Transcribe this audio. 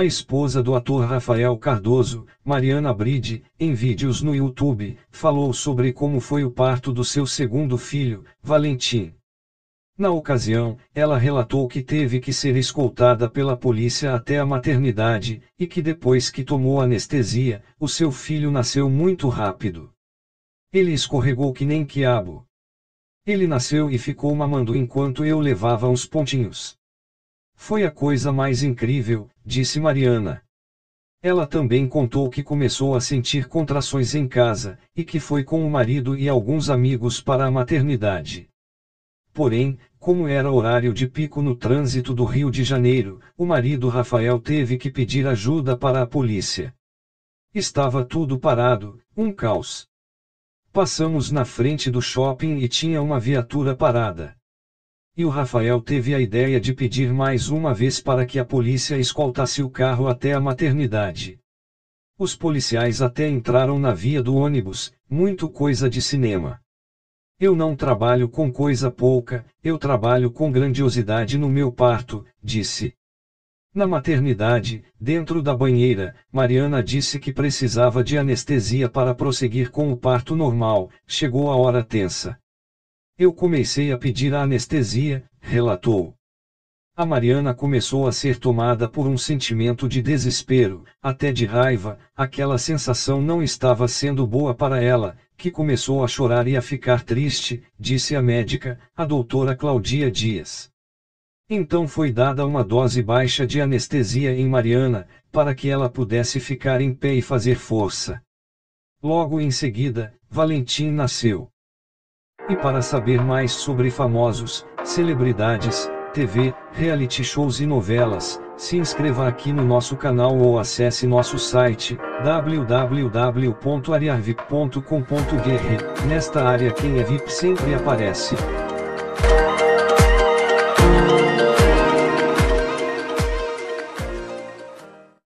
A esposa do ator Rafael Cardoso, Mariana Bride, em vídeos no YouTube, falou sobre como foi o parto do seu segundo filho, Valentim. Na ocasião, ela relatou que teve que ser escoltada pela polícia até a maternidade e que depois que tomou anestesia, o seu filho nasceu muito rápido. Ele escorregou que nem quiabo. Ele nasceu e ficou mamando enquanto eu levava uns pontinhos. Foi a coisa mais incrível, disse Mariana. Ela também contou que começou a sentir contrações em casa, e que foi com o marido e alguns amigos para a maternidade. Porém, como era horário de pico no trânsito do Rio de Janeiro, o marido Rafael teve que pedir ajuda para a polícia. Estava tudo parado, um caos. Passamos na frente do shopping e tinha uma viatura parada. E o Rafael teve a ideia de pedir mais uma vez para que a polícia escoltasse o carro até a maternidade. Os policiais até entraram na via do ônibus, muito coisa de cinema. Eu não trabalho com coisa pouca, eu trabalho com grandiosidade no meu parto, disse. Na maternidade, dentro da banheira, Mariana disse que precisava de anestesia para prosseguir com o parto normal, chegou a hora tensa. Eu comecei a pedir a anestesia, relatou. A Mariana começou a ser tomada por um sentimento de desespero, até de raiva, aquela sensação não estava sendo boa para ela, que começou a chorar e a ficar triste, disse a médica, a doutora Claudia Dias. Então foi dada uma dose baixa de anestesia em Mariana, para que ela pudesse ficar em pé e fazer força. Logo em seguida, Valentim nasceu. E para saber mais sobre famosos, celebridades, TV, reality shows e novelas, se inscreva aqui no nosso canal ou acesse nosso site www.ariarvip.com.br. Nesta área quem é VIP sempre aparece.